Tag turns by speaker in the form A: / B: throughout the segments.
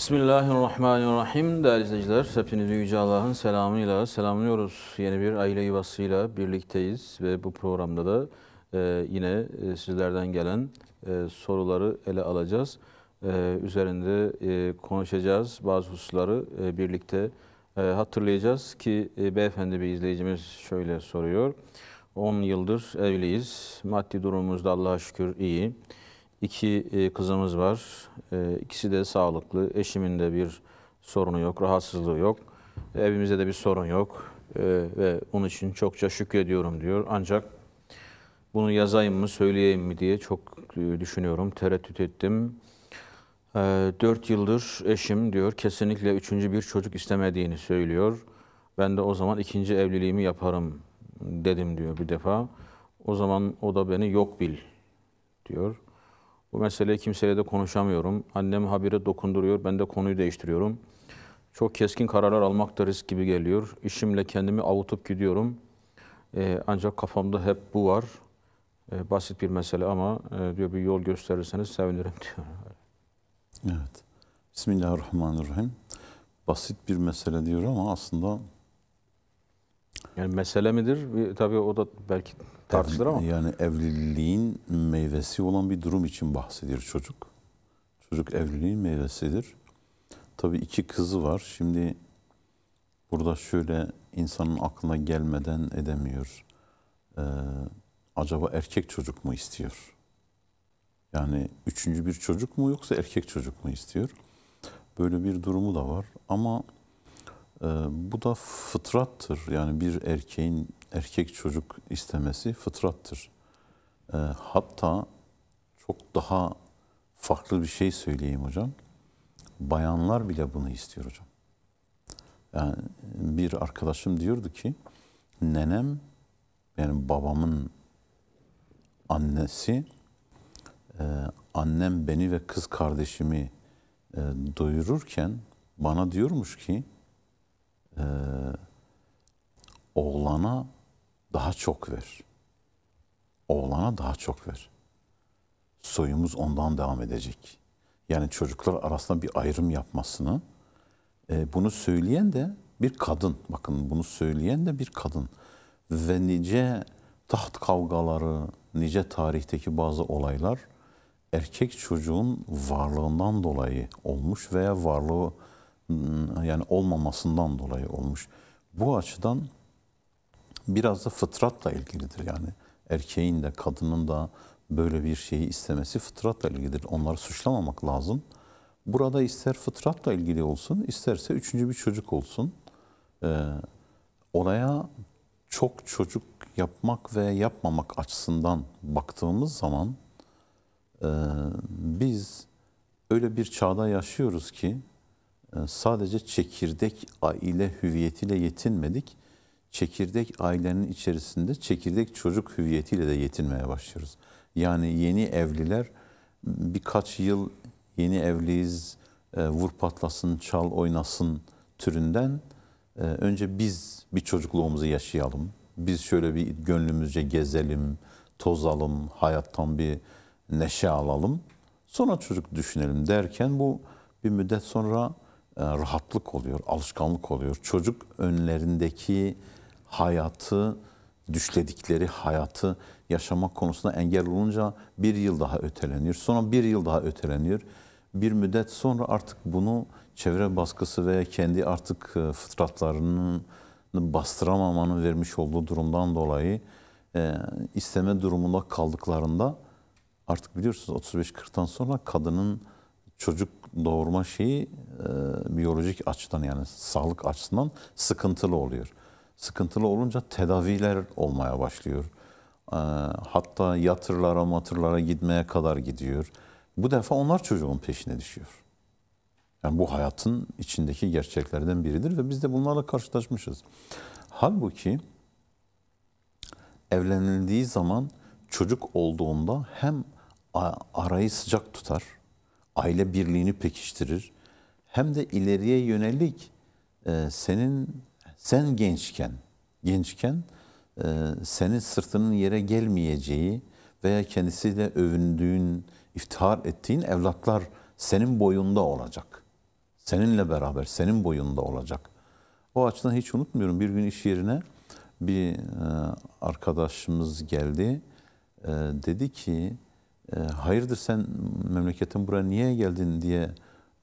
A: Bismillahirrahmanirrahim. Değerli izleyiciler, hepinizi Yüce Allah'ın selamıyla selamlıyoruz. Yeni bir aile yuvasıyla birlikteyiz ve bu programda da e, yine e, sizlerden gelen e, soruları ele alacağız. E, üzerinde e, konuşacağız. Bazı hususları e, birlikte e, hatırlayacağız ki e, beyefendi bir izleyicimiz şöyle soruyor. 10 yıldır evliyiz. Maddi durumumuz da Allah'a şükür iyi. İki e, kızımız var. E, ikisi de sağlıklı. Eşimin de bir sorunu yok, rahatsızlığı yok. Evimize de bir sorun yok. E, ve bunun için çokça şükrediyorum diyor. Ancak bunu yazayım mı, söyleyeyim mi diye çok düşünüyorum, tereddüt ettim. Dört yıldır eşim diyor kesinlikle üçüncü bir çocuk istemediğini söylüyor. Ben de o zaman ikinci evliliğimi yaparım dedim diyor bir defa. O zaman o da beni yok bil diyor. Bu meseleyi kimseyle de konuşamıyorum. Annem habire dokunduruyor, ben de konuyu değiştiriyorum. Çok keskin kararlar almak da risk gibi geliyor. İşimle kendimi avutup gidiyorum. Ee, ancak kafamda hep bu var. Ee, basit bir mesele ama e, diyor bir yol gösterirseniz sevinirim diyor.
B: Evet. Bismillahirrahmanirrahim. Basit bir mesele diyor ama aslında
A: yani mesele midir? Bir, tabii o da belki
B: tartışılır ama. Yani evliliğin meyvesi olan bir durum için bahsediyor çocuk. Çocuk evliliğin meyvesidir. Tabii iki kızı var. Şimdi burada şöyle insanın aklına gelmeden edemiyor. Ee, acaba erkek çocuk mu istiyor? Yani üçüncü bir çocuk mu yoksa erkek çocuk mu istiyor? Böyle bir durumu da var. Ama ee, bu da fıtrattır. Yani bir erkeğin erkek çocuk istemesi fıtrattır. Ee, hatta çok daha farklı bir şey söyleyeyim hocam. Bayanlar bile bunu istiyor hocam. Yani bir arkadaşım diyordu ki nenem yani babamın annesi e, annem beni ve kız kardeşimi e, doyururken bana diyormuş ki e, oğlana daha çok ver. Oğlana daha çok ver. Soyumuz ondan devam edecek. Yani çocuklar arasında bir ayrım yapmasını. E, bunu söyleyen de bir kadın. Bakın bunu söyleyen de bir kadın. Ve nice taht kavgaları, nice tarihteki bazı olaylar erkek çocuğun varlığından dolayı olmuş veya varlığı Hmm, yani olmamasından dolayı olmuş. Bu açıdan biraz da fıtratla ilgilidir. Yani erkeğin de kadının da böyle bir şeyi istemesi fıtratla ilgilidir. Onları suçlamamak lazım. Burada ister fıtratla ilgili olsun, isterse üçüncü bir çocuk olsun. Ee, olaya çok çocuk yapmak ve yapmamak açısından baktığımız zaman e, biz öyle bir çağda yaşıyoruz ki ee, sadece çekirdek aile hüviyetiyle yetinmedik. Çekirdek ailenin içerisinde çekirdek çocuk hüviyetiyle de yetinmeye başlıyoruz. Yani yeni evliler birkaç yıl yeni evliyiz, e, vur patlasın, çal oynasın türünden e, önce biz bir çocukluğumuzu yaşayalım. Biz şöyle bir gönlümüzce gezelim, tozalım, hayattan bir neşe alalım. Sonra çocuk düşünelim derken bu bir müddet sonra e, rahatlık oluyor, alışkanlık oluyor. Çocuk önlerindeki hayatı, düşledikleri hayatı yaşamak konusunda engel olunca bir yıl daha öteleniyor. Sonra bir yıl daha öteleniyor. Bir müddet sonra artık bunu çevre baskısı veya kendi artık e, fıtratlarının bastıramamanın vermiş olduğu durumdan dolayı e, isteme durumunda kaldıklarında artık biliyorsunuz 35-40'tan sonra kadının çocuk doğurma şeyi e, biyolojik açıdan yani sağlık açısından sıkıntılı oluyor. Sıkıntılı olunca tedaviler olmaya başlıyor. E, hatta yatırlara matırlara gitmeye kadar gidiyor. Bu defa onlar çocuğun peşine düşüyor. Yani bu hayatın içindeki gerçeklerden biridir ve biz de bunlarla karşılaşmışız. Halbuki evlenildiği zaman çocuk olduğunda hem arayı sıcak tutar, aile birliğini pekiştirir. Hem de ileriye yönelik e, senin sen gençken gençken e, senin sırtının yere gelmeyeceği veya kendisiyle övündüğün, iftihar ettiğin evlatlar senin boyunda olacak. Seninle beraber senin boyunda olacak. O açıdan hiç unutmuyorum. Bir gün iş yerine bir e, arkadaşımız geldi. E, dedi ki e, hayırdır sen memleketin buraya niye geldin diye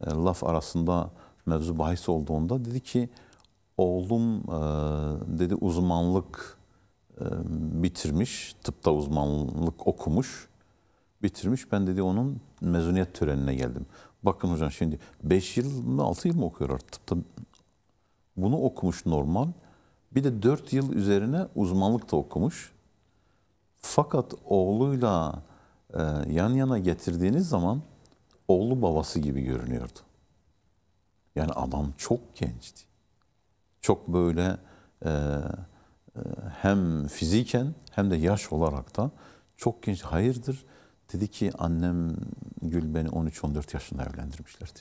B: e, laf arasında mevzu bahis olduğunda dedi ki oğlum e, dedi uzmanlık bitirmiş, tıpta uzmanlık okumuş, bitirmiş. Ben dedi onun mezuniyet törenine geldim. Bakın hocam şimdi 5 yıl mı 6 yıl mı okuyor artık tıpta? Bunu okumuş normal. Bir de 4 yıl üzerine uzmanlık da okumuş. Fakat oğluyla e, yan yana getirdiğiniz zaman oğlu babası gibi görünüyordu. Yani adam çok gençti. Çok böyle e, e, hem fiziken hem de yaş olarak da çok genç. Hayırdır? Dedi ki annem Gül beni 13-14 yaşında evlendirmişlerdi.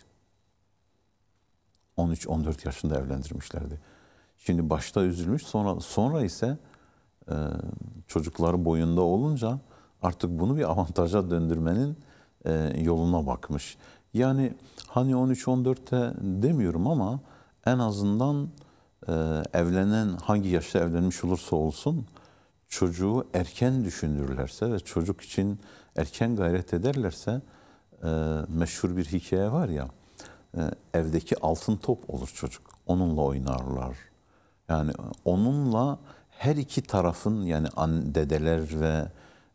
B: 13-14 yaşında evlendirmişlerdi. Şimdi başta üzülmüş sonra sonra ise e, çocukları boyunda olunca artık bunu bir avantaja döndürmenin e, yoluna bakmış. Yani hani 13-14'te demiyorum ama en azından e, evlenen hangi yaşta evlenmiş olursa olsun çocuğu erken düşünürlerse ve çocuk için erken gayret ederlerse e, meşhur bir hikaye var ya evdeki altın top olur çocuk. Onunla oynarlar. Yani onunla her iki tarafın yani dedeler ve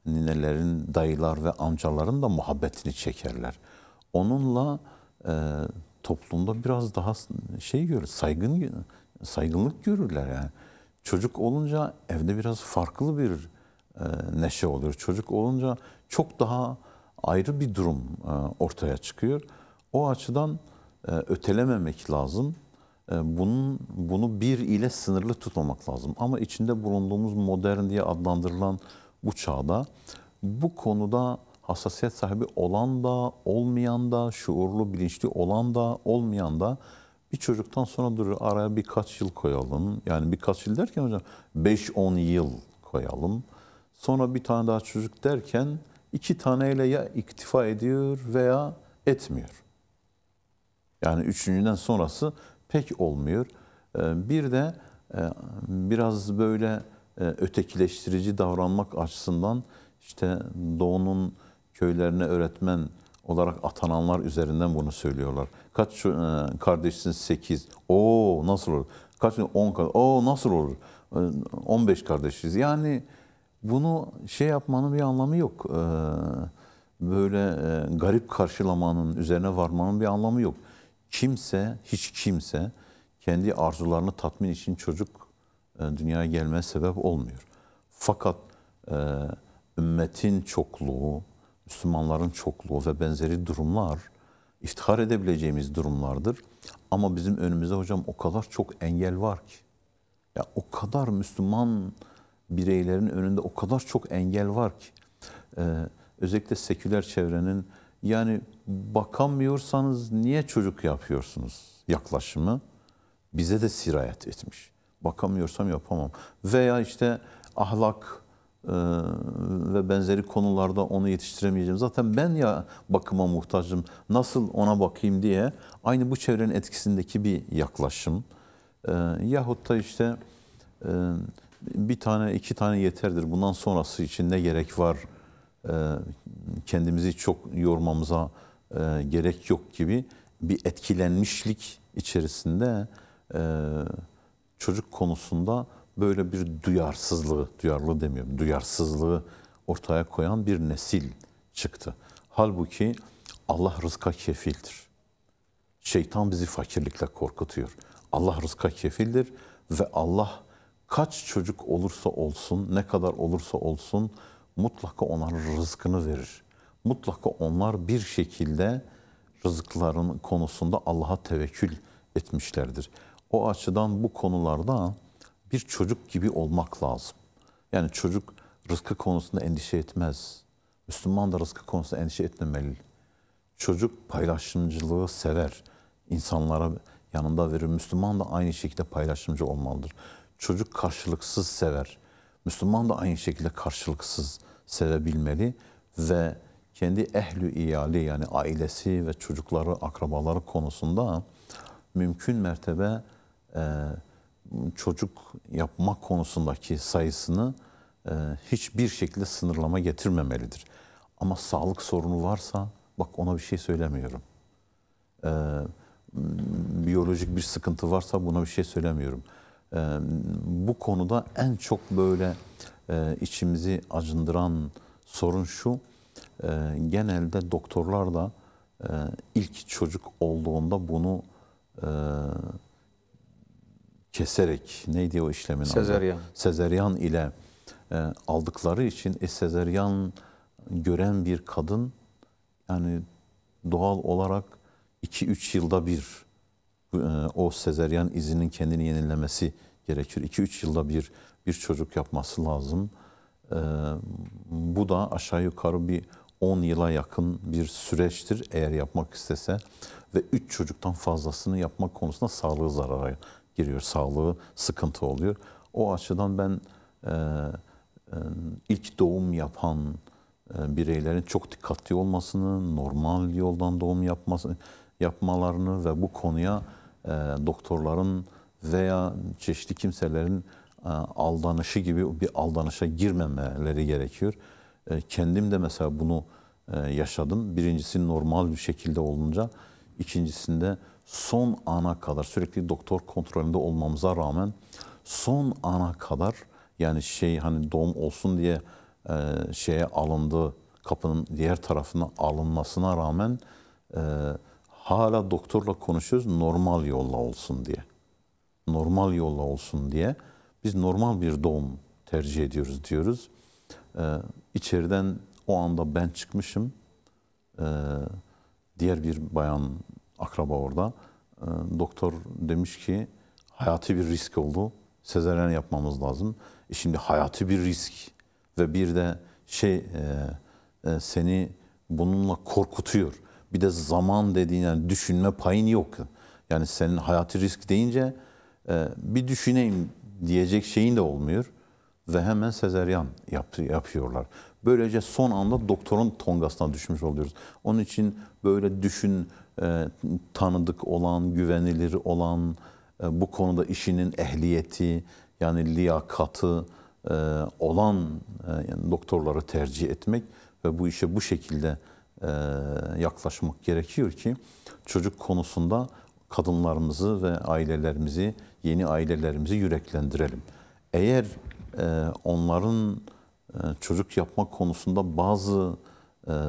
B: ninelerin, dayılar ve amcaların da muhabbetini çekerler. Onunla e, toplumda biraz daha şey görür, saygın saygınlık görürler yani. Çocuk olunca evde biraz farklı bir e, neşe olur. Çocuk olunca çok daha ayrı bir durum e, ortaya çıkıyor. O açıdan e, ötelememek lazım. E, bunun bunu bir ile sınırlı tutmamak lazım. Ama içinde bulunduğumuz modern diye adlandırılan bu çağda bu konuda hassasiyet sahibi olan da, olmayan da, şuurlu, bilinçli olan da, olmayan da bir çocuktan sonra durur araya birkaç yıl koyalım. Yani birkaç yıl derken hocam 5-10 yıl koyalım. Sonra bir tane daha çocuk derken iki taneyle ya iktifa ediyor veya etmiyor. Yani üçüncüden sonrası pek olmuyor. Ee, bir de e, biraz böyle e, ötekileştirici davranmak açısından işte doğunun köylerine öğretmen olarak atananlar üzerinden bunu söylüyorlar. Kaç e, kardeşsiniz? Sekiz. Oo nasıl olur? Kaç? On kardeş. Oo nasıl olur? E, on kardeşiz. Yani bunu şey yapmanın bir anlamı yok. Böyle garip karşılamanın, üzerine varmanın bir anlamı yok. Kimse, hiç kimse kendi arzularını tatmin için çocuk e, dünyaya gelmeye sebep olmuyor. Fakat e, ümmetin çokluğu, Müslümanların çokluğu ve benzeri durumlar iftihar edebileceğimiz durumlardır. Ama bizim önümüze hocam o kadar çok engel var ki. Ya o kadar Müslüman bireylerin önünde o kadar çok engel var ki. Ee, özellikle seküler çevrenin yani bakamıyorsanız niye çocuk yapıyorsunuz yaklaşımı bize de sirayet etmiş. Bakamıyorsam yapamam. Veya işte ahlak e, ve benzeri konularda onu yetiştiremeyeceğim. Zaten ben ya bakıma muhtacım, nasıl ona bakayım diye aynı bu çevrenin etkisindeki bir yaklaşım. E, yahut da işte e, bir tane iki tane yeterdir. Bundan sonrası için ne gerek var? E, kendimizi çok yormamıza gerek yok gibi bir etkilenmişlik içerisinde çocuk konusunda böyle bir duyarsızlığı, duyarlı demiyorum, duyarsızlığı ortaya koyan bir nesil çıktı. Halbuki Allah rızka kefildir. Şeytan bizi fakirlikle korkutuyor. Allah rızka kefildir ve Allah kaç çocuk olursa olsun, ne kadar olursa olsun mutlaka onların rızkını verir. Mutlaka onlar bir şekilde rızıkların konusunda Allah'a tevekkül etmişlerdir. O açıdan bu konularda bir çocuk gibi olmak lazım. Yani çocuk rızkı konusunda endişe etmez. Müslüman da rızkı konusunda endişe etmemeli. Çocuk paylaşımcılığı sever. İnsanlara yanında verir. Müslüman da aynı şekilde paylaşımcı olmalıdır. Çocuk karşılıksız sever. Müslüman da aynı şekilde karşılıksız sevebilmeli ve kendi ehlü iyali yani ailesi ve çocukları, akrabaları konusunda mümkün mertebe e, çocuk yapmak konusundaki sayısını e, hiçbir şekilde sınırlama getirmemelidir. Ama sağlık sorunu varsa bak ona bir şey söylemiyorum. E, biyolojik bir sıkıntı varsa buna bir şey söylemiyorum. Bu konuda en çok böyle içimizi acındıran sorun şu. Genelde doktorlar da ilk çocuk olduğunda bunu keserek neydi o işlemin Sezeryan. adı? Sezeryan ile e, aldıkları için e, sezeryan gören bir kadın yani doğal olarak 2-3 yılda bir e, o sezeryan izinin kendini yenilemesi gerekir. 2-3 yılda bir bir çocuk yapması lazım. E, bu da aşağı yukarı bir 10 yıla yakın bir süreçtir eğer yapmak istese ve 3 çocuktan fazlasını yapmak konusunda sağlığı zarara giriyor, sağlığı sıkıntı oluyor. O açıdan ben e, e, ilk doğum yapan e, bireylerin çok dikkatli olmasını, normal yoldan doğum yapması, yapmalarını ve bu konuya e, doktorların veya çeşitli kimselerin e, aldanışı gibi bir aldanışa girmemeleri gerekiyor. E, kendim de mesela bunu e, yaşadım. Birincisi normal bir şekilde olunca, ikincisinde son ana kadar sürekli doktor kontrolünde olmamıza rağmen son ana kadar yani şey hani doğum olsun diye e, şeye alındı kapının diğer tarafına alınmasına rağmen e, hala doktorla konuşuyoruz normal yolla olsun diye. Normal yolla olsun diye biz normal bir doğum tercih ediyoruz diyoruz. E, içeriden o anda ben çıkmışım. E, diğer bir bayan akraba orada. Ee, doktor demiş ki hayati bir risk oldu. Sezeryen yapmamız lazım. E şimdi hayati bir risk ve bir de şey e, e, seni bununla korkutuyor. Bir de zaman dediğin yani düşünme payın yok. Yani senin hayati risk deyince e, bir düşüneyim diyecek şeyin de olmuyor. Ve hemen sezeryan yap, yapıyorlar. Böylece son anda doktorun tongasına düşmüş oluyoruz. Onun için böyle düşün, e, tanıdık olan, güvenilir olan, e, bu konuda işinin ehliyeti yani liyakatı e, olan e, doktorları tercih etmek ve bu işe bu şekilde yaklaşmak gerekiyor ki çocuk konusunda kadınlarımızı ve ailelerimizi, yeni ailelerimizi yüreklendirelim. Eğer onların çocuk yapma konusunda bazı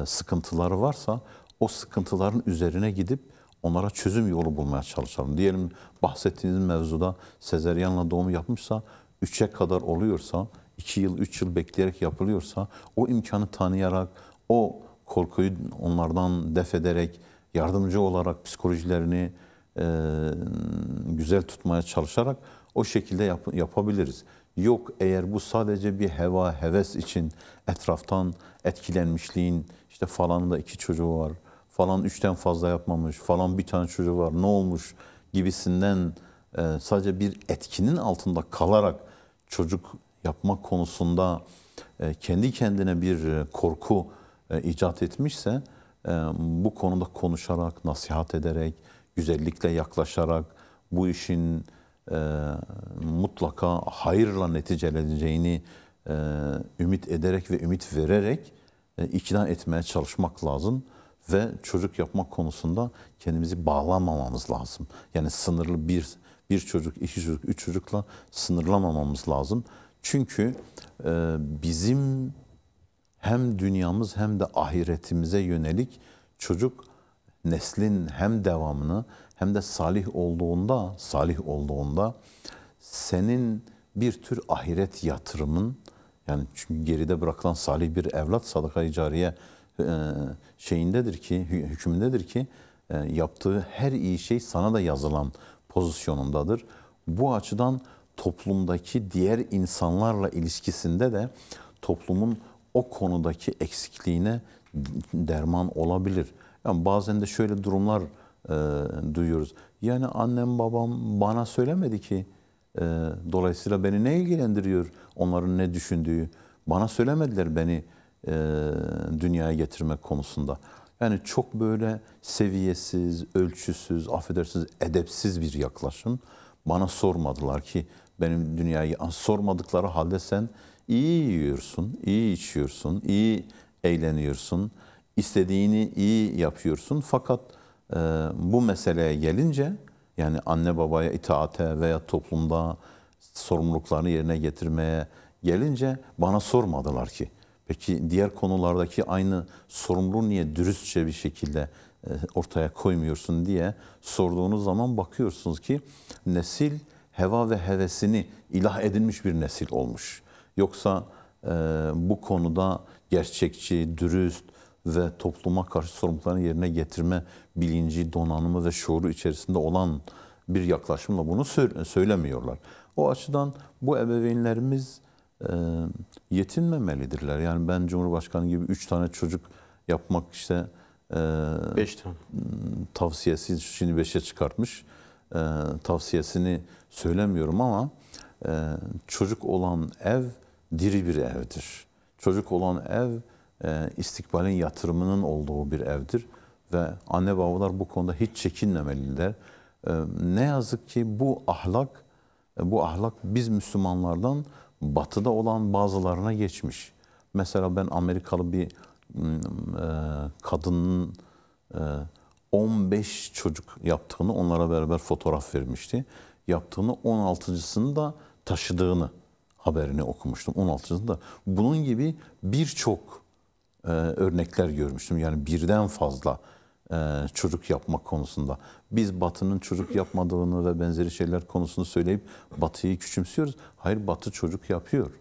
B: sıkıntıları varsa o sıkıntıların üzerine gidip onlara çözüm yolu bulmaya çalışalım. Diyelim bahsettiğiniz mevzuda sezeryanla doğum yapmışsa 3'e kadar oluyorsa, 2 yıl, 3 yıl bekleyerek yapılıyorsa o imkanı tanıyarak, o korkuyu onlardan def ederek, yardımcı olarak psikolojilerini e, güzel tutmaya çalışarak o şekilde yap, yapabiliriz. Yok eğer bu sadece bir heva, heves için etraftan etkilenmişliğin, işte falanın da iki çocuğu var. Falan üçten fazla yapmamış. Falan bir tane çocuğu var. Ne olmuş gibisinden e, sadece bir etkinin altında kalarak çocuk yapmak konusunda e, kendi kendine bir e, korku icat etmişse bu konuda konuşarak, nasihat ederek, güzellikle yaklaşarak bu işin mutlaka hayırla neticeleneceğini ümit ederek ve ümit vererek e, ikna etmeye çalışmak lazım ve çocuk yapmak konusunda kendimizi bağlamamamız lazım. Yani sınırlı bir bir çocuk, iki çocuk, üç çocukla sınırlamamamız lazım. Çünkü e, bizim hem dünyamız hem de ahiretimize yönelik çocuk neslin hem devamını hem de salih olduğunda, salih olduğunda senin bir tür ahiret yatırımın yani çünkü geride bırakılan salih bir evlat sadaka-i cariye e, şeyindedir ki, hükmündedir ki e, yaptığı her iyi şey sana da yazılan pozisyonundadır. Bu açıdan toplumdaki diğer insanlarla ilişkisinde de toplumun o konudaki eksikliğine derman olabilir. Yani bazen de şöyle durumlar e, duyuyoruz. Yani annem babam bana söylemedi ki ee, dolayısıyla beni ne ilgilendiriyor onların ne düşündüğü. Bana söylemediler beni e, dünyaya getirmek konusunda. Yani çok böyle seviyesiz, ölçüsüz, affedersiniz edepsiz bir yaklaşım. Bana sormadılar ki benim dünyayı sormadıkları halde sen iyi yiyorsun, iyi içiyorsun, iyi eğleniyorsun, istediğini iyi yapıyorsun. Fakat e, bu meseleye gelince yani anne babaya itaate veya toplumda sorumluluklarını yerine getirmeye gelince bana sormadılar ki. Peki diğer konulardaki aynı sorumluluğu niye dürüstçe bir şekilde e, ortaya koymuyorsun diye sorduğunuz zaman bakıyorsunuz ki nesil heva ve hevesini ilah edinmiş bir nesil olmuş. Yoksa e, bu konuda gerçekçi, dürüst, ve topluma karşı sorumluluklarını yerine getirme bilinci, donanımı ve şuuru içerisinde olan bir yaklaşımla bunu söylemiyorlar. O açıdan bu ebeveynlerimiz e, yetinmemelidirler. Yani ben Cumhurbaşkanı gibi üç tane çocuk yapmak işte e, beş tane. tavsiyesi şimdi beşe çıkartmış. E, tavsiyesini söylemiyorum ama çocuk olan ev diri bir evdir. Çocuk olan ev e, istikbalin yatırımının olduğu bir evdir. Ve anne babalar bu konuda hiç çekinmemeliler. E, ne yazık ki bu ahlak, e, bu ahlak biz Müslümanlardan batıda olan bazılarına geçmiş. Mesela ben Amerikalı bir kadının 15 çocuk yaptığını onlara beraber fotoğraf vermişti. Yaptığını 16.sını da taşıdığını haberini okumuştum 16'sında. Bunun gibi birçok e, örnekler görmüştüm. Yani birden fazla e, çocuk yapmak konusunda. Biz Batı'nın çocuk yapmadığını ve benzeri şeyler konusunu söyleyip Batı'yı küçümsüyoruz. Hayır Batı çocuk yapıyor.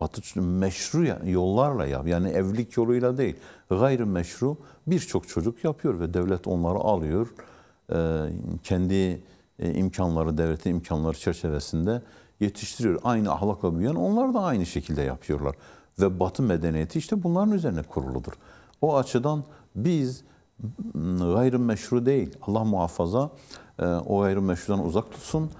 B: Batı meşru yollarla yap. Yani evlilik yoluyla değil. Gayrimeşru birçok çocuk yapıyor ve devlet onları alıyor. E, kendi e, imkanları, devletin imkanları çerçevesinde yetiştiriyor. Aynı ahlakla büyüyen onlar da aynı şekilde yapıyorlar ve Batı medeniyeti işte bunların üzerine kuruludur. O açıdan biz ıı, gayrimeşru değil, Allah muhafaza ıı, o gayrimeşrudan uzak tutsun,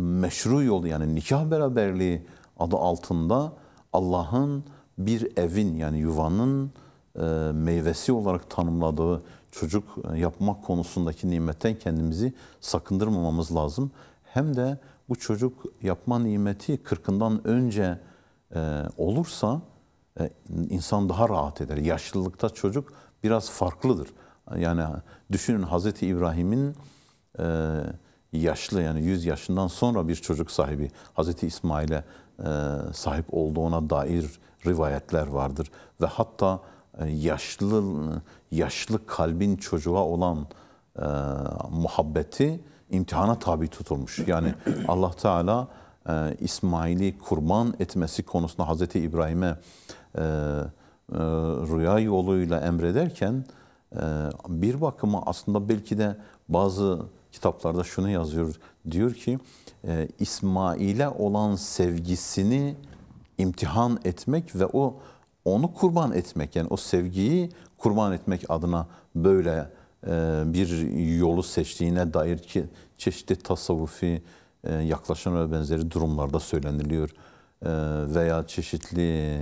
B: meşru yol yani nikah beraberliği adı altında Allah'ın bir evin yani yuvanın ıı, meyvesi olarak tanımladığı çocuk yapmak konusundaki nimetten kendimizi sakındırmamamız lazım. Hem de bu çocuk yapma nimeti kırkından önce e, olursa e, insan daha rahat eder. Yaşlılıkta çocuk biraz farklıdır. Yani düşünün Hazreti İbrahim'in e, yaşlı yani 100 yaşından sonra bir çocuk sahibi Hazreti İsmail'e sahip olduğuna dair rivayetler vardır. Ve hatta yaşlı yaşlı kalbin çocuğa olan muhabbeti imtihana tabi tutulmuş. Yani Allah Teala e, İsmail'i kurban etmesi konusunda Hazreti İbrahim'e e, e, rüya yoluyla emrederken bir bakıma aslında belki de bazı kitaplarda şunu yazıyor. Diyor ki İsmail'e olan sevgisini imtihan etmek ve o onu kurban etmek yani o sevgiyi kurban etmek adına böyle bir yolu seçtiğine dair ki çeşitli tasavvufi e, yaklaşan ve benzeri durumlarda söyleniliyor. E, veya çeşitli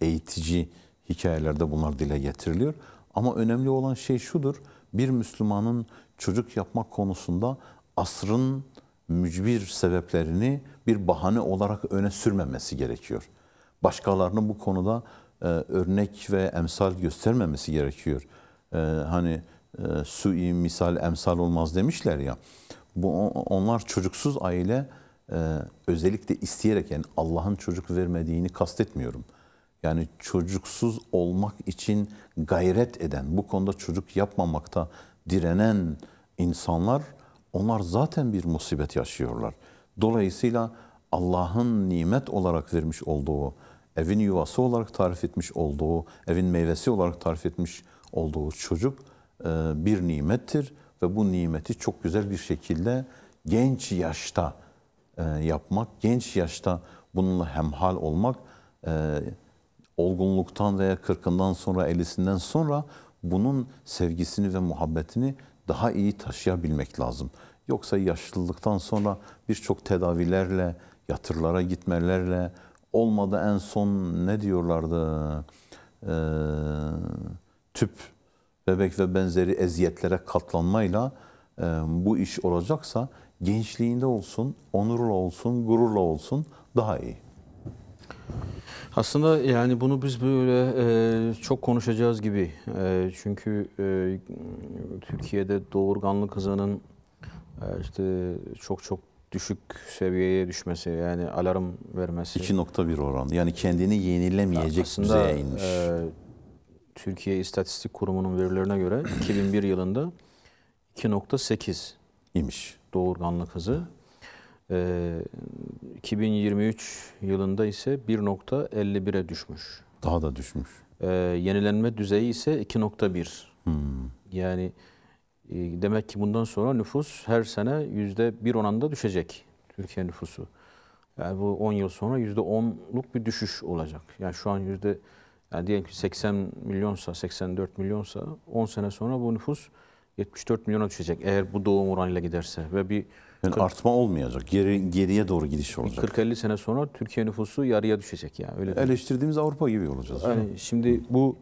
B: eğitici hikayelerde bunlar dile getiriliyor. Ama önemli olan şey şudur, bir Müslümanın çocuk yapmak konusunda asrın mücbir sebeplerini bir bahane olarak öne sürmemesi gerekiyor. Başkalarının bu konuda e, örnek ve emsal göstermemesi gerekiyor. E, hani e, sui misal emsal olmaz demişler ya. Bu onlar çocuksuz aile e, özellikle isteyerek yani Allah'ın çocuk vermediğini kastetmiyorum. Yani çocuksuz olmak için gayret eden, bu konuda çocuk yapmamakta direnen insanlar onlar zaten bir musibet yaşıyorlar. Dolayısıyla Allah'ın nimet olarak vermiş olduğu, evin yuvası olarak tarif etmiş olduğu, evin meyvesi olarak tarif etmiş olduğu çocuk e, bir nimettir ve bu nimeti çok güzel bir şekilde genç yaşta e, yapmak, genç yaşta bununla hemhal olmak, e, olgunluktan veya kırkından sonra, elisinden sonra bunun sevgisini ve muhabbetini daha iyi taşıyabilmek lazım. Yoksa yaşlılıktan sonra birçok tedavilerle, yatırlara gitmelerle, olmadı en son ne diyorlardı, e, tüp bebek ve benzeri eziyetlere katlanmayla e, bu iş olacaksa gençliğinde
A: olsun, onurla olsun, gururla olsun daha iyi. Aslında yani bunu biz böyle e, çok konuşacağız gibi. E, çünkü e, Türkiye'de doğurganlık hızının e, işte çok çok düşük seviyeye düşmesi yani alarm vermesi. 2.1 oran yani kendini yenilemeyecek ya aslında, düzeye inmiş. E, Türkiye İstatistik Kurumu'nun verilerine göre 2001 yılında 2.8 imiş doğurganlık hızı. Ee, 2023 yılında ise 1.51'e düşmüş. Daha da düşmüş. Ee, yenilenme düzeyi ise 2.1. Hmm. Yani e, demek ki bundan sonra nüfus her sene yüzde bir oranda düşecek Türkiye nüfusu. Yani bu 10 yıl sonra yüzde %10'luk bir düşüş olacak. Yani şu an yüzde yani diyelim ki 80 milyonsa, 84 milyonsa 10 sene sonra bu nüfus 74 milyona düşecek eğer bu doğum oranıyla giderse ve bir yani 40, artma olmayacak. Geri, geriye doğru gidiş olacak. 40-50 sene sonra Türkiye nüfusu yarıya düşecek yani. Öyle Eleştirdiğimiz Avrupa gibi olacağız. Yani şimdi bu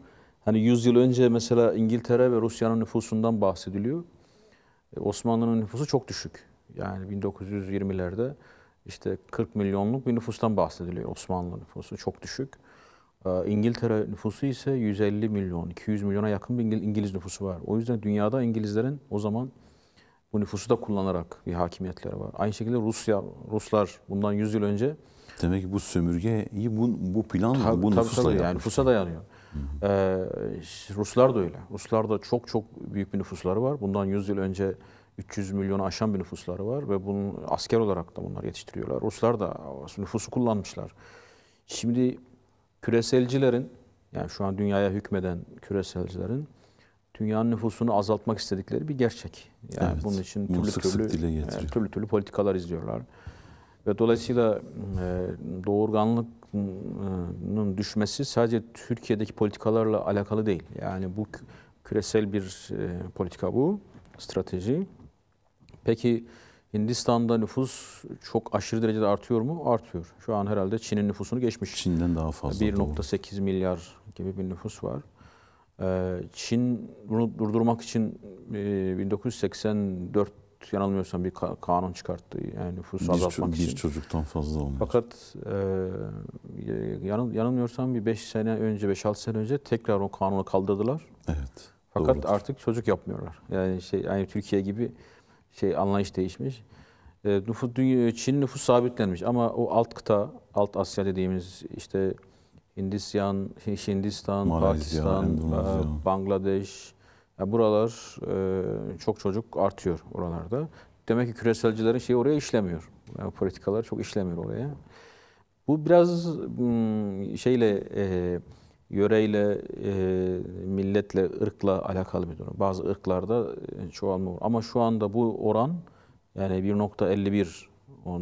A: hani 100 yıl önce mesela İngiltere ve Rusya'nın nüfusundan bahsediliyor. E, Osmanlı'nın nüfusu çok düşük. Yani 1920'lerde işte 40 milyonluk bir nüfustan bahsediliyor. Osmanlı nüfusu çok düşük. Ee, İngiltere nüfusu ise 150 milyon, 200 milyona yakın bir İngiliz nüfusu var. O yüzden dünyada İngilizlerin o zaman bu nüfusu da kullanarak bir hakimiyetleri var. Aynı şekilde Rusya, Ruslar bundan 100 yıl önce
B: Demek ki bu sömürgeyi bu, bu plan tab- bu nüfusla tabii, yani
A: nüfusa dayanıyor. Ee, Ruslar da öyle. Ruslar da çok çok büyük bir nüfusları var. Bundan 100 yıl önce 300 milyonu aşan bir nüfusları var ve bunun asker olarak da bunlar yetiştiriyorlar. Ruslar da nüfusu kullanmışlar. Şimdi küreselcilerin yani şu an dünyaya hükmeden küreselcilerin dünyanın nüfusunu azaltmak istedikleri bir gerçek. Yani evet, bunun için türlü sık türlü sık dile türlü, türlü türlü politikalar izliyorlar. Ve dolayısıyla e, düşmesi sadece Türkiye'deki politikalarla alakalı değil. Yani bu küresel bir e, politika bu, strateji. Peki Hindistan'da nüfus çok aşırı derecede artıyor mu? Artıyor. Şu an herhalde Çin'in nüfusunu geçmiş. Çin'den daha fazla. 1.8 milyar gibi bir nüfus var. Ee, Çin bunu durdurmak için 1984 e, yanılmıyorsam bir kanun çıkarttı. Yani nüfusu bir, azaltmak bir için. Bir çocuktan fazla olmuyor. Fakat e, yanılmıyorsam bir 5 sene önce, 5-6 sene önce tekrar o kanunu kaldırdılar. Evet. Fakat doğrudur. artık çocuk yapmıyorlar. Yani şey yani Türkiye gibi şey anlayış değişmiş. E, nüfus, dünya, Çin nüfus sabitlenmiş ama o alt kıta, alt Asya dediğimiz işte Hindistan, Hindistan, Malezya, Pakistan, Endonezya. E, Bangladeş, yani e, buralar e, çok çocuk artıyor oralarda. Demek ki küreselcilerin şeyi oraya işlemiyor. Yani politikalar çok işlemiyor oraya. Bu biraz hmm, şeyle e, yöreyle, e, milletle, ırkla alakalı bir durum. Bazı ırklarda e, çoğalma var. Ama şu anda bu oran yani 1.51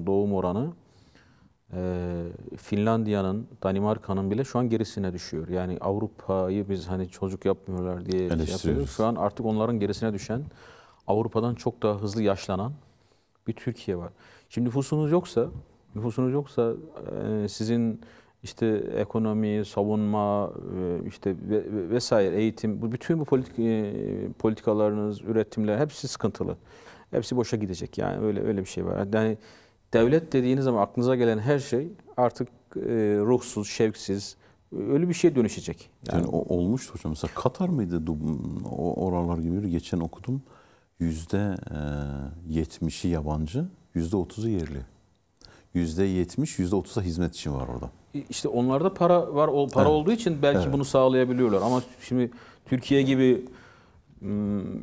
A: doğum oranı e, Finlandiya'nın, Danimarka'nın bile şu an gerisine düşüyor. Yani Avrupa'yı biz hani çocuk yapmıyorlar diye şey yapıyoruz. Şu an artık onların gerisine düşen, Avrupa'dan çok daha hızlı yaşlanan bir Türkiye var. Şimdi nüfusunuz yoksa, nüfusunuz yoksa e, sizin işte ekonomi, savunma, e, işte vesaire eğitim, bu bütün bu politik e, politikalarınız, üretimler hepsi sıkıntılı. Hepsi boşa gidecek yani öyle öyle bir şey var. Yani devlet dediğiniz zaman aklınıza gelen her şey artık e, ruhsuz, şevksiz, öyle bir şeye dönüşecek.
B: Yani, yani o, olmuştu hocam. Mesela Katar mıydı o oralar gibi geçen okudum. Yüzde yetmişi yabancı, yüzde otuzu yerli. Yüzde yetmiş, yüzde otuza hizmet için var orada.
A: İşte onlarda para var. O para evet. olduğu için belki evet. bunu sağlayabiliyorlar. Ama şimdi Türkiye gibi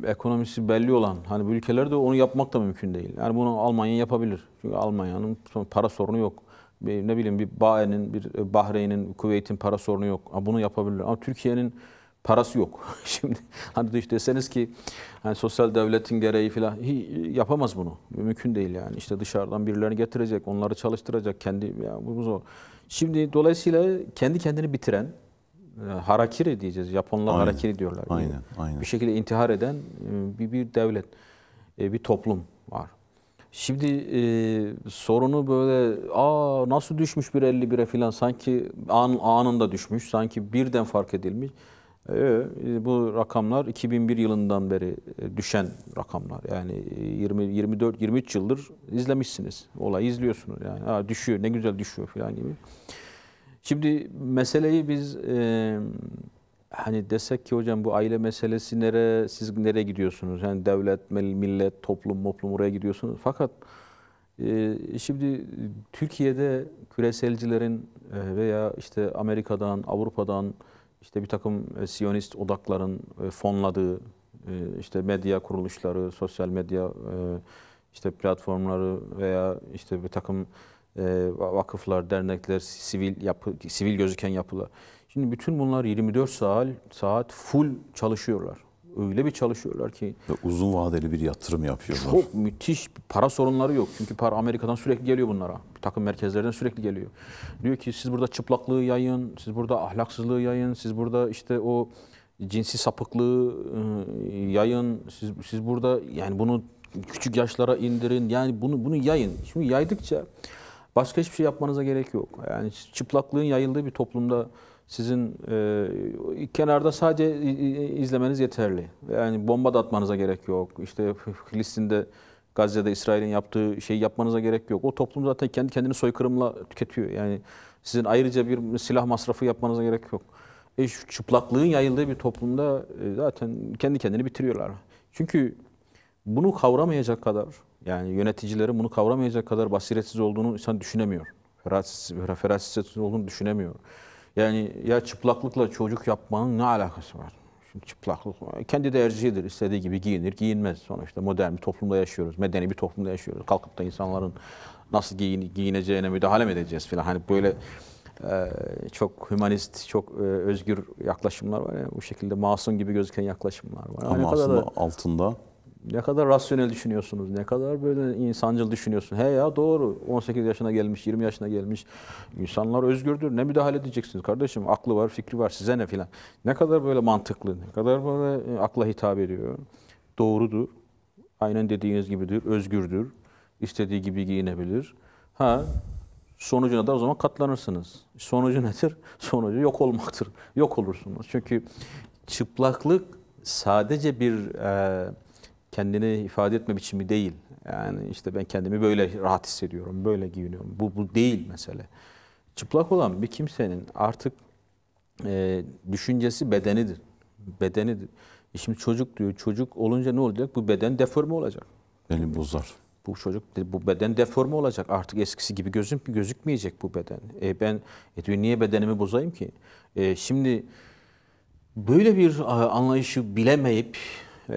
A: ekonomisi belli olan hani bu ülkelerde onu yapmak da mümkün değil. Yani bunu Almanya yapabilir. Çünkü Almanya'nın para sorunu yok. Bir, ne bileyim bir Baye'nin, bir e, Bahreyn'in, Kuveyt'in para sorunu yok. Bunu yapabilir. Ama Türkiye'nin parası yok. Şimdi hani deseniz ki hani sosyal devletin gereği falan yapamaz bunu. Mümkün değil yani. İşte dışarıdan birilerini getirecek, onları çalıştıracak kendi ya bu zor. Şimdi dolayısıyla kendi kendini bitiren e, harakiri diyeceğiz. Japonlar aynen, harakiri diyorlar. Aynen, aynen. Bir şekilde intihar eden e, bir, bir devlet, e, bir toplum var. Şimdi e, sorunu böyle aa nasıl düşmüş 1.51'e falan sanki an, anında düşmüş sanki birden fark edilmiş. Ee, bu rakamlar 2001 yılından beri e, düşen rakamlar. Yani 20 24 23 yıldır izlemişsiniz. Olayı izliyorsunuz yani. Ha, düşüyor ne güzel düşüyor falan gibi. Şimdi meseleyi biz e, hani desek ki hocam bu aile meselesi nereye siz nereye gidiyorsunuz? Yani devlet, millet, toplum, toplum oraya gidiyorsunuz. Fakat e, şimdi Türkiye'de küreselcilerin e, veya işte Amerika'dan, Avrupa'dan işte bir takım e, siyonist odakların e, fonladığı e, işte medya kuruluşları, sosyal medya e, işte platformları veya işte bir takım vakıflar, dernekler, sivil yapı, sivil gözüken yapılar. Şimdi bütün bunlar 24 saat saat full çalışıyorlar öyle bir çalışıyorlar ki.
B: Uzun vadeli bir yatırım yapıyorlar. Çok
A: müthiş para sorunları yok. Çünkü para Amerika'dan sürekli geliyor bunlara. Bir takım merkezlerden sürekli geliyor. Diyor ki siz burada çıplaklığı yayın, siz burada ahlaksızlığı yayın, siz burada işte o cinsi sapıklığı ıı, yayın, siz, siz burada yani bunu küçük yaşlara indirin. Yani bunu bunu yayın. Şimdi yaydıkça başka hiçbir şey yapmanıza gerek yok. Yani çıplaklığın yayıldığı bir toplumda sizin e, kenarda sadece izlemeniz yeterli. Yani bomba da atmanıza gerek yok. İşte Filistin'de, Gazze'de İsrail'in yaptığı şeyi yapmanıza gerek yok. O toplum zaten kendi kendini soykırımla tüketiyor. Yani sizin ayrıca bir silah masrafı yapmanıza gerek yok. E, şu çıplaklığın yayıldığı bir toplumda e, zaten kendi kendini bitiriyorlar. Çünkü bunu kavramayacak kadar, yani yöneticilerin bunu kavramayacak kadar basiretsiz olduğunu insan düşünemiyor. Ferahatsiz, ferahatsiz olduğunu düşünemiyor. Yani ya çıplaklıkla çocuk yapmanın ne alakası var? Şimdi çıplaklık kendi tercihidir. İstediği gibi giyinir, giyinmez. Sonuçta modern bir toplumda yaşıyoruz. Medeni bir toplumda yaşıyoruz. Kalkıp da insanların nasıl giyin, giyineceğine müdahale mi edeceğiz filan. Hani böyle e, çok humanist çok e, özgür yaklaşımlar var. Yani bu şekilde masum gibi gözüken yaklaşımlar var. Ama hani aslında da, altında ne kadar rasyonel düşünüyorsunuz, ne kadar böyle insancıl düşünüyorsun. He ya doğru, 18 yaşına gelmiş, 20 yaşına gelmiş, insanlar özgürdür, ne müdahale edeceksiniz kardeşim, aklı var, fikri var, size ne filan. Ne kadar böyle mantıklı, ne kadar böyle e, akla hitap ediyor. Doğrudur, aynen dediğiniz gibidir, özgürdür, istediği gibi giyinebilir. Ha, sonucuna da o zaman katlanırsınız. Sonucu nedir? Sonucu yok olmaktır. Yok olursunuz. Çünkü çıplaklık sadece bir... E, kendini ifade etme biçimi değil. Yani işte ben kendimi böyle rahat hissediyorum, böyle giyiniyorum. Bu, bu değil mesele. Çıplak olan bir kimsenin artık e, düşüncesi bedenidir. Bedenidir. E şimdi çocuk diyor, çocuk olunca ne olacak? Bu beden deforme olacak. Beni bozar. Bu çocuk, bu beden deforme olacak. Artık eskisi gibi gözüm gözükmeyecek bu beden. E ben e diyor, niye bedenimi bozayım ki? E şimdi böyle bir anlayışı bilemeyip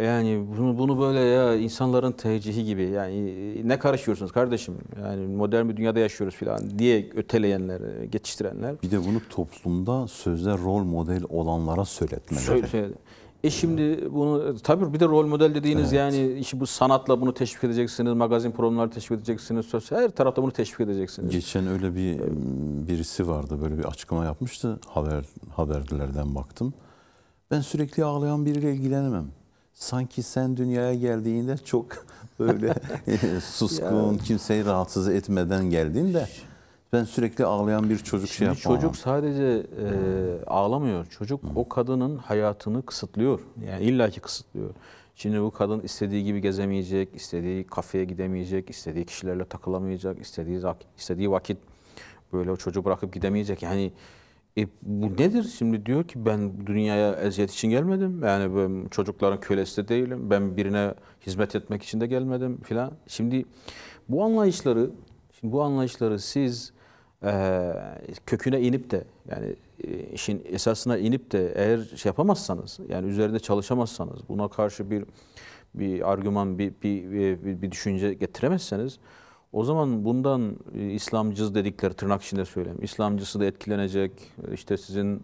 A: yani bunu, bunu böyle ya insanların tercihi gibi yani ne karışıyorsunuz kardeşim? Yani modern bir dünyada yaşıyoruz filan diye öteleyenler, e, geçiştirenler.
B: Bir de bunu toplumda sözde rol model olanlara söyletmeleri. Söyle,
A: söyle. E şimdi bunu tabii bir de rol model dediğiniz evet. yani işi bu sanatla bunu teşvik edeceksiniz, magazin programları teşvik edeceksiniz, söz her tarafta bunu teşvik edeceksiniz.
B: Geçen öyle bir e, birisi vardı böyle bir açıklama yapmıştı haber haberlerden baktım. Ben sürekli ağlayan biriyle ilgilenemem sanki sen dünyaya geldiğinde çok böyle suskun, yani. kimseyi rahatsız etmeden geldiğinde ben sürekli ağlayan bir çocuk şey Şimdi şey yapamam. Çocuk
A: sadece e, ağlamıyor. Çocuk Hı. o kadının hayatını kısıtlıyor. Yani illaki kısıtlıyor. Şimdi bu kadın istediği gibi gezemeyecek, istediği kafeye gidemeyecek, istediği kişilerle takılamayacak, istediği istediği vakit böyle o çocuğu bırakıp gidemeyecek. Yani e bu nedir? Şimdi diyor ki ben dünyaya eziyet için gelmedim. Yani ben çocukların kölesi de değilim. Ben birine hizmet etmek için de gelmedim filan. Şimdi bu anlayışları şimdi bu anlayışları siz e, köküne inip de yani e, işin esasına inip de eğer şey yapamazsanız yani üzerinde çalışamazsanız buna karşı bir bir argüman bir bir, bir, bir düşünce getiremezseniz o zaman bundan e, İslamcız dedikleri tırnak içinde söyleyeyim. İslamcısı da etkilenecek. İşte sizin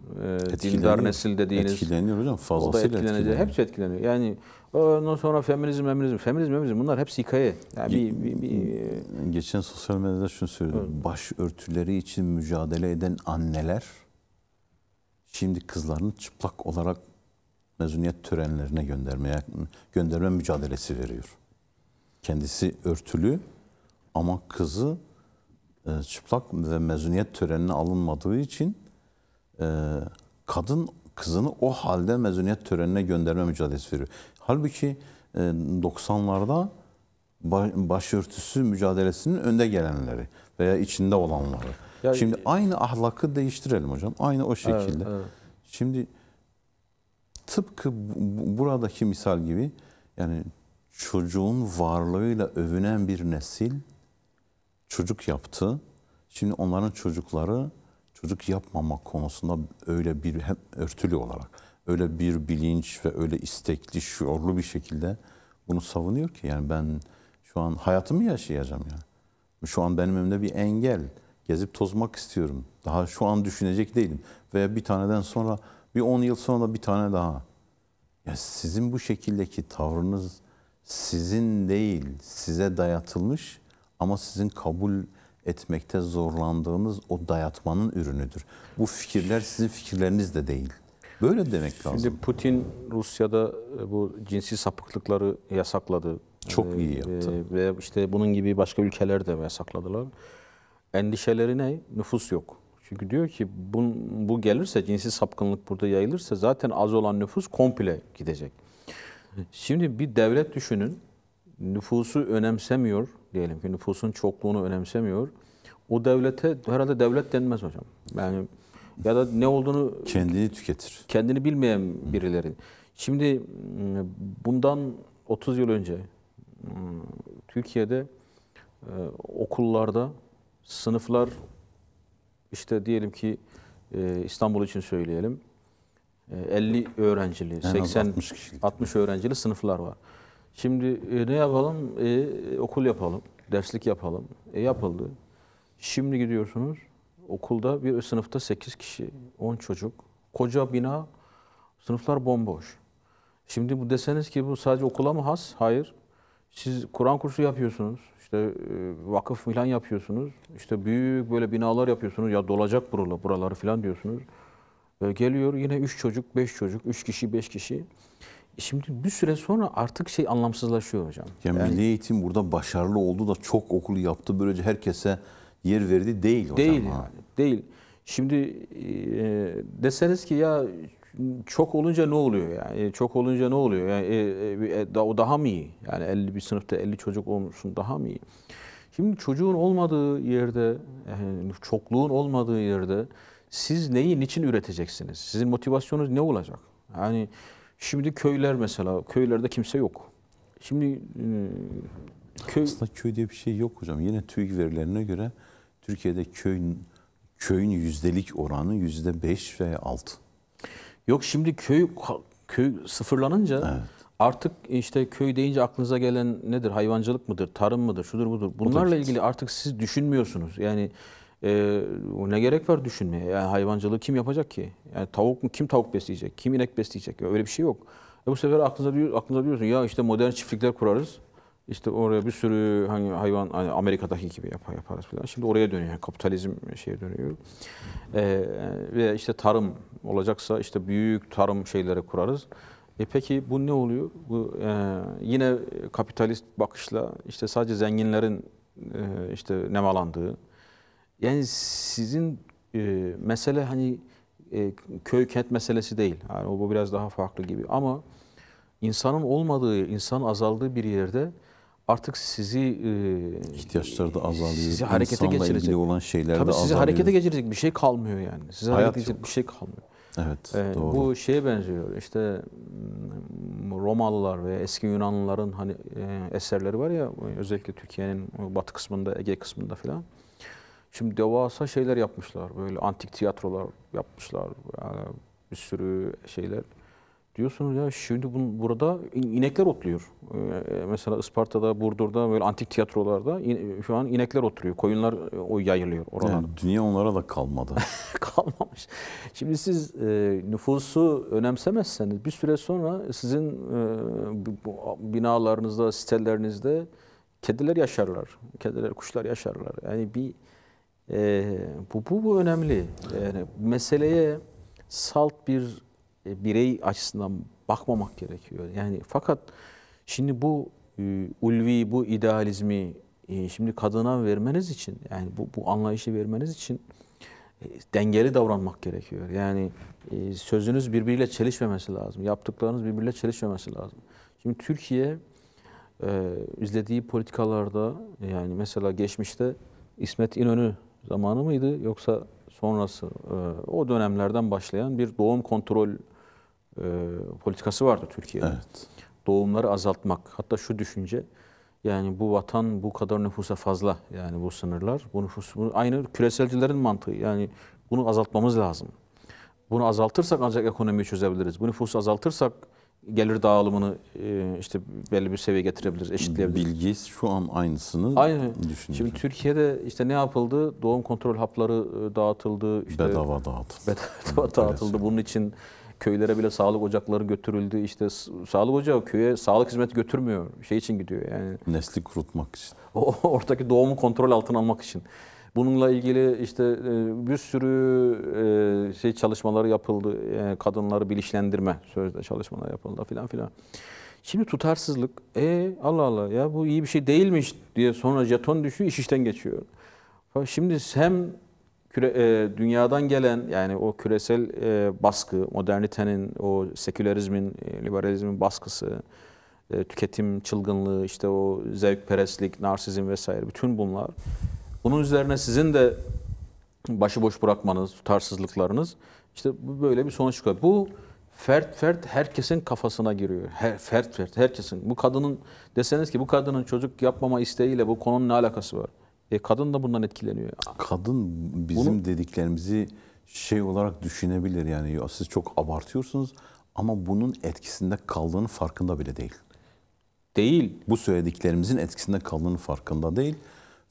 A: e, dindar nesil dediğiniz. Etkileniyor hocam. Fazlasıyla etkilenecek. Etkileniyor. Hepsi etkileniyor. Yani ondan sonra feminizm, feminizm, feminizm, feminizm bunlar hepsi hikaye. Yani bir, bir, bir, e, Geçen
B: sosyal medyada şunu söyledim. Evet. Baş örtüleri için mücadele eden anneler şimdi kızlarını çıplak olarak mezuniyet törenlerine göndermeye gönderme mücadelesi veriyor. Kendisi örtülü ama kızı e, çıplak ve mezuniyet törenine alınmadığı için e, kadın kızını o halde mezuniyet törenine gönderme mücadelesi veriyor. Halbuki e, 90'larda başörtüsü mücadelesinin önde gelenleri veya içinde olanları. Yani, Şimdi aynı ahlakı değiştirelim hocam. Aynı o şekilde. Evet, evet. Şimdi tıpkı buradaki misal gibi yani çocuğun varlığıyla övünen bir nesil çocuk yaptı. Şimdi onların çocukları çocuk yapmamak konusunda öyle bir hem örtülü olarak öyle bir bilinç ve öyle istekli, şuurlu bir şekilde bunu savunuyor ki yani ben şu an hayatımı yaşayacağım yani. Şu an benim önümde bir engel. Gezip tozmak istiyorum. Daha şu an düşünecek değilim. Veya bir taneden sonra bir 10 yıl sonra da bir tane daha. Ya sizin bu şekildeki tavrınız sizin değil, size dayatılmış ama sizin kabul etmekte zorlandığınız o dayatmanın ürünüdür. Bu fikirler sizin fikirleriniz de değil. Böyle demek lazım.
A: Şimdi Putin Rusya'da e, bu cinsi sapıklıkları yasakladı. Çok e, iyi e, yaptı. Ve işte bunun gibi başka ülkeler de yasakladılar. Endişeleri ne? Nüfus yok. Çünkü diyor ki bu, bu gelirse cinsi sapkınlık burada yayılırsa zaten az olan nüfus komple gidecek. Şimdi bir devlet düşünün nüfusu önemsemiyor diyelim ki nüfusun çokluğunu önemsemiyor. O devlete herhalde devlet denmez hocam. Yani ya da ne olduğunu kendini tüketir. Kendini bilmeyen birileri. Şimdi ıı, bundan 30 yıl önce ıı, Türkiye'de ıı, okullarda sınıflar işte diyelim ki İstanbul için söyleyelim 50 öğrencili, 80 60, kişilik. 60 öğrencili sınıflar var. Şimdi e, ne yapalım? E, okul yapalım, derslik yapalım. E, yapıldı. Şimdi gidiyorsunuz okulda bir sınıfta 8 kişi, 10 çocuk. Koca bina, sınıflar bomboş. Şimdi bu deseniz ki bu sadece okula mı has? Hayır. Siz Kur'an kursu yapıyorsunuz. İşte e, vakıf filan yapıyorsunuz. işte büyük böyle binalar yapıyorsunuz. Ya dolacak buralar, buraları filan diyorsunuz. E, geliyor yine 3 çocuk, 5 çocuk, 3 kişi, 5 kişi. Şimdi bir süre sonra artık şey anlamsızlaşıyor hocam. Ya yani, Milli
B: Eğitim burada başarılı oldu da çok okul yaptı böylece
A: herkese yer verdi değil hocam. Değil ha. yani değil. Şimdi e, deseniz ki ya çok olunca ne oluyor yani? E, çok olunca ne oluyor? Yani e, e, e, da, o daha mı iyi? Yani 50 bir sınıfta 50 çocuk olmuşsun daha mı iyi? Şimdi çocuğun olmadığı yerde, yani çokluğun olmadığı yerde siz neyi niçin üreteceksiniz? Sizin motivasyonunuz ne olacak? Yani Şimdi köyler mesela, köylerde kimse yok. Şimdi e, köy... Aslında köy diye bir şey yok hocam. Yine TÜİK
B: verilerine göre Türkiye'de köyün köyün yüzdelik oranı yüzde beş veya
A: altı. Yok şimdi köy köy sıfırlanınca evet. artık işte köy deyince aklınıza gelen nedir? Hayvancılık mıdır? Tarım mıdır? Şudur budur. Bunlarla ilgili artık siz düşünmüyorsunuz. Yani e, ne gerek var düşünmeye? Yani hayvancılığı kim yapacak ki? Yani tavuk mu kim tavuk besleyecek? Kim inek besleyecek? Öyle bir şey yok. E bu sefer aklınıza diyor, aklınıza diyorsun ya işte modern çiftlikler kurarız. İşte oraya bir sürü hani hayvan hani Amerika'daki gibi yapar yaparız falan. Şimdi oraya dönüyor. Yani kapitalizm şeye dönüyor. Ee, ve işte tarım olacaksa işte büyük tarım şeyleri kurarız. E peki bu ne oluyor? Bu e, yine kapitalist bakışla işte sadece zenginlerin e, işte nemalandığı, yani sizin e, mesele hani e, köy kent meselesi değil. Yani o bu biraz daha farklı gibi ama insanın olmadığı, insan azaldığı bir yerde artık sizi e, ihtiyaçları da azalıyor. Sizi harekete İnsanla geçirecek. ilgili olan şeyler Tabii de sizi harekete geçirecek bir şey kalmıyor yani. Sizi Hayat harekete geçirecek bir şey kalmıyor. Evet, ee, doğru. Bu şeye benziyor. İşte Romalılar ve eski Yunanlıların hani e, eserleri var ya özellikle Türkiye'nin batı kısmında, Ege kısmında filan. Şimdi devasa şeyler yapmışlar. Böyle antik tiyatrolar yapmışlar. Yani bir sürü şeyler. Diyorsunuz ya şimdi bun, burada inekler otluyor. Ee, mesela Isparta'da, Burdur'da böyle antik tiyatrolarda şu an inekler oturuyor. Koyunlar e, o yayılıyor oralarda. Yani dünya onlara da kalmadı. Kalmamış. Şimdi siz e, nüfusu önemsemezseniz bir süre sonra sizin e, binalarınızda, sitelerinizde kediler yaşarlar. Kediler, kuşlar yaşarlar. Yani bir e, bu, bu, bu önemli. Yani meseleye salt bir e, birey açısından bakmamak gerekiyor. Yani fakat şimdi bu e, ulvi, bu idealizmi e, şimdi kadına vermeniz için, yani bu, bu anlayışı vermeniz için e, dengeli davranmak gerekiyor. Yani e, sözünüz birbiriyle çelişmemesi lazım. Yaptıklarınız birbiriyle çelişmemesi lazım. Şimdi Türkiye e, izlediği politikalarda yani mesela geçmişte İsmet İnönü zamanı mıydı yoksa sonrası e, o dönemlerden başlayan bir doğum kontrol e, politikası vardı Türkiye'de. Evet. Doğumları azaltmak. Hatta şu düşünce yani bu vatan bu kadar nüfusa fazla yani bu sınırlar. Bu nüfus aynı küreselcilerin mantığı. Yani bunu azaltmamız lazım. Bunu azaltırsak ancak ekonomiyi çözebiliriz. Bu nüfusu azaltırsak gelir dağılımını e, işte belli bir seviye getirebiliriz, eşitleyebiliriz. Bilgi şu an aynısını Aynı. düşünüyorum. Şimdi Türkiye'de işte ne yapıldı? Doğum kontrol hapları e, dağıtıldı. Işte bedava dağıtıldı. Bedava dağıtıldı. Bunun için köylere bile sağlık ocakları götürüldü. İşte sağlık ocağı köye sağlık hizmeti götürmüyor. Şey için gidiyor yani. Nesli kurutmak için. O, oradaki doğumu kontrol altına almak için. Bununla ilgili işte e, bir sürü e, şey çalışmaları yapıldı. E, kadınları bilinçlendirme sözde çalışmalar yapıldı filan filan. Şimdi tutarsızlık. E Allah Allah ya bu iyi bir şey değilmiş diye sonra jeton düşüyor, iş işten geçiyor. Şimdi hem küre, e, dünyadan gelen yani o küresel e, baskı, modernitenin, o sekülerizmin, e, liberalizmin baskısı, e, tüketim çılgınlığı, işte o zevkperestlik, narsizm vesaire bütün bunlar bunun üzerine sizin de başıboş bırakmanız, tutarsızlıklarınız işte böyle bir sonuç çıkıyor. Bu fert fert herkesin kafasına giriyor. Her, fert fert herkesin. Bu kadının deseniz ki bu kadının çocuk yapmama isteğiyle bu konunun ne alakası var? E kadın da bundan etkileniyor.
B: Kadın bizim Bunu, dediklerimizi şey olarak düşünebilir yani. Ya siz çok abartıyorsunuz ama bunun etkisinde kaldığının farkında bile değil. Değil. Bu söylediklerimizin etkisinde kaldığının farkında değil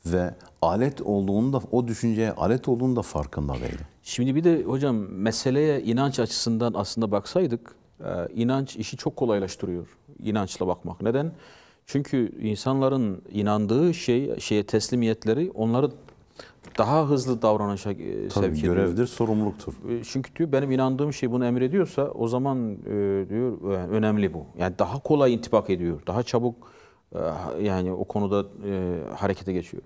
B: ve alet olduğunda o düşünceye alet
A: olduğunda farkında değilim. Şimdi bir de hocam meseleye inanç açısından aslında baksaydık e, inanç işi çok kolaylaştırıyor. inançla bakmak. Neden? Çünkü insanların inandığı şey, şeye teslimiyetleri onları daha hızlı davranışa e, Tabii sevk ediyor. görevdir, sorumluluktur. E, çünkü diyor benim inandığım şey bunu emrediyorsa o zaman diyor önemli bu. Yani daha kolay intibak ediyor, daha çabuk ee, yani o konuda e, harekete geçiyor.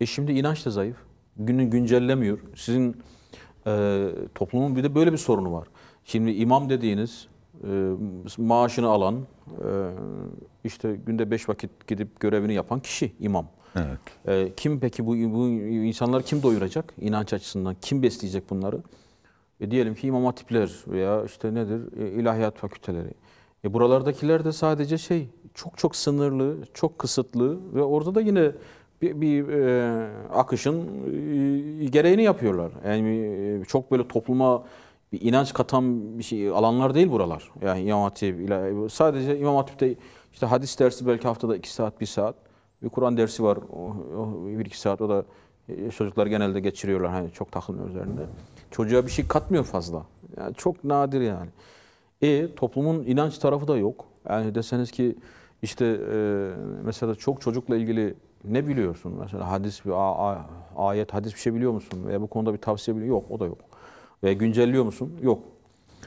A: E şimdi inanç da zayıf. Günü güncellemiyor. Sizin e, toplumun bir de böyle bir sorunu var. Şimdi imam dediğiniz e, maaşını alan, e, işte günde beş vakit gidip görevini yapan kişi imam. Evet. E, kim peki bu, bu insanlar kim doyuracak inanç açısından? Kim besleyecek bunları? E, diyelim ki imam hatipler veya işte nedir e, ilahiyat fakülteleri. E, buralardakiler de sadece şey çok çok sınırlı, çok kısıtlı ve orada da yine bir, bir e, akışın e, gereğini yapıyorlar. Yani e, çok böyle topluma bir inanç katan bir şey alanlar değil buralar. Yani İmam Hatip ile sadece İmam Hatip'te işte hadis dersi belki haftada iki saat, bir saat. Bir Kur'an dersi var. O, o, bir iki saat o da e, çocuklar genelde geçiriyorlar. Hani çok takılmıyor üzerinde. Çocuğa bir şey katmıyor fazla. Yani çok nadir yani. E toplumun inanç tarafı da yok. Yani deseniz ki işte e, mesela çok çocukla ilgili ne biliyorsun? Mesela hadis bir ayet, hadis bir şey biliyor musun? Veya bu konuda bir tavsiye biliyor Yok, o da yok. Ve güncelliyor musun? Yok.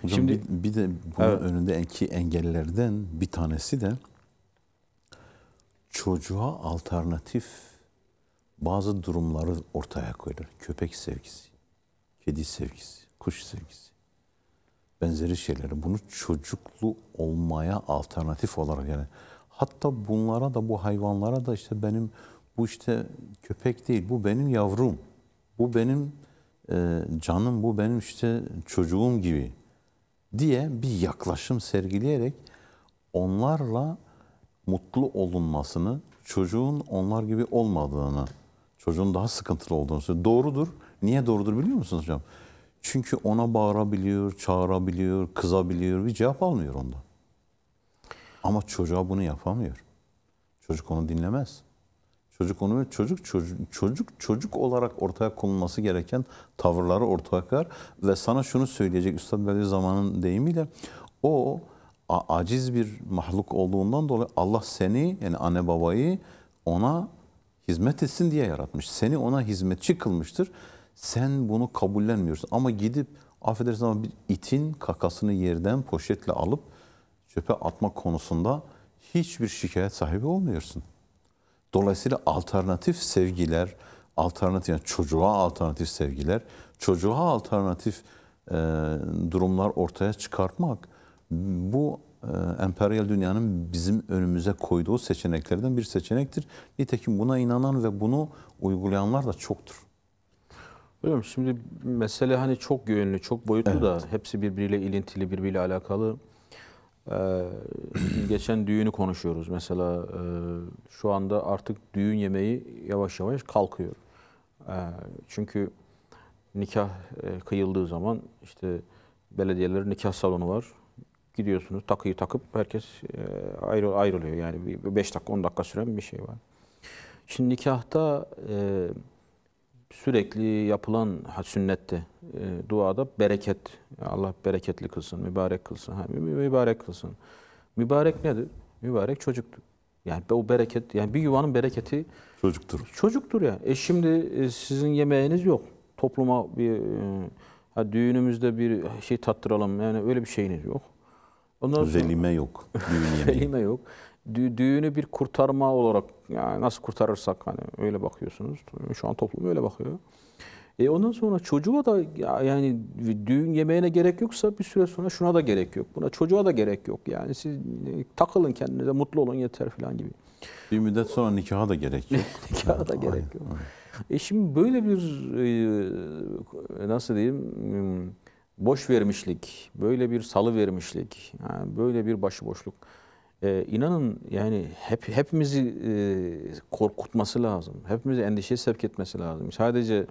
A: Hocam Şimdi bir, bir de bunun evet.
B: önündeki engellerden bir tanesi de çocuğa alternatif bazı durumları ortaya koyar. Köpek sevgisi, kedi sevgisi, kuş sevgisi benzeri şeyleri. Bunu çocuklu olmaya alternatif olarak yani Hatta bunlara da bu hayvanlara da işte benim bu işte köpek değil bu benim yavrum. Bu benim e, canım bu benim işte çocuğum gibi diye bir yaklaşım sergileyerek onlarla mutlu olunmasını, çocuğun onlar gibi olmadığını, çocuğun daha sıkıntılı olduğunu söylüyor. Doğrudur. Niye doğrudur biliyor musunuz hocam? Çünkü ona bağırabiliyor, çağırabiliyor, kızabiliyor. Bir cevap almıyor ondan. Ama çocuğa bunu yapamıyor. Çocuk onu dinlemez. Çocuk onu çocuk çocuk çocuk çocuk olarak ortaya konulması gereken tavırları ortaya koyar ve sana şunu söyleyecek Üstad zamanın deyimiyle o aciz bir mahluk olduğundan dolayı Allah seni yani anne babayı ona hizmet etsin diye yaratmış. Seni ona hizmetçi kılmıştır. Sen bunu kabullenmiyorsun ama gidip affedersin ama bir itin kakasını yerden poşetle alıp çöpe atma konusunda hiçbir şikayet sahibi olmuyorsun. Dolayısıyla alternatif sevgiler, alternatif yani çocuğa alternatif sevgiler, çocuğa alternatif e, durumlar ortaya çıkartmak bu e, emperyal dünyanın bizim önümüze koyduğu seçeneklerden bir seçenektir. Nitekim buna inanan ve bunu uygulayanlar da çoktur.
A: Hocam şimdi mesele hani çok yönlü, çok boyutlu evet. da hepsi birbiriyle ilintili, birbiriyle alakalı. Ee, geçen düğünü konuşuyoruz mesela. E, şu anda artık düğün yemeği yavaş yavaş kalkıyor. Ee, çünkü nikah e, kıyıldığı zaman işte belediyelerin nikah salonu var. Gidiyorsunuz takıyı takıp herkes e, ayrı, ayrılıyor. Yani 5 dakika 10 dakika süren bir şey var. Şimdi nikahta... E, sürekli yapılan sünnette e, duada bereket. Allah bereketli kılsın, mübarek kılsın. Ha, mübarek kılsın. Mübarek nedir? Mübarek çocuktur. Yani o bereket, yani bir yuvanın bereketi çocuktur. Çocuktur ya. E şimdi e, sizin yemeğiniz yok. Topluma bir e, ha, düğünümüzde bir şey tattıralım. Yani öyle bir şeyiniz yok. Ondan sonra, Velime yok. Düğün yemeği. Velime yok dü düğünü bir kurtarma olarak yani nasıl kurtarırsak hani öyle bakıyorsunuz. Şu an toplum öyle bakıyor. E ondan sonra çocuğa da yani düğün yemeğine gerek yoksa bir süre sonra şuna da gerek yok. Buna çocuğa da gerek yok. Yani siz e, takılın kendinize mutlu olun yeter falan gibi. Bir müddet sonra nikaha da gerek yok. nikaha da gerek yok. E şimdi böyle bir e, nasıl diyeyim boş vermişlik, böyle bir salı vermişlik, yani böyle bir başıboşluk e, inanın yani hep hepimizi e, korkutması lazım. Hepimizi endişeye sevk etmesi lazım. Sadece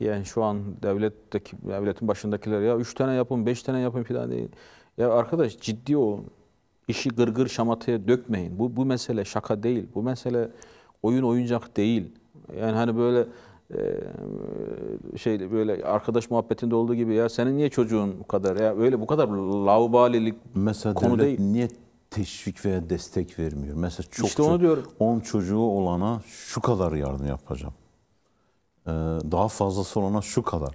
A: yani şu an devletteki devletin başındakiler ya üç tane yapın, beş tane yapın falan değil. Ya arkadaş ciddi olun. İşi gırgır şamataya dökmeyin. Bu bu mesele şaka değil. Bu mesele oyun oyuncak değil. Yani hani böyle e, şey böyle arkadaş muhabbetinde olduğu gibi ya senin niye çocuğun bu kadar ya öyle bu kadar laubalilik
B: Mesela konu değil. Niye teşvik veya destek vermiyor. Mesela çok işte onu diyorum. 10 çocuğu olana şu kadar yardım yapacağım. Ee, daha fazlası olana şu kadar.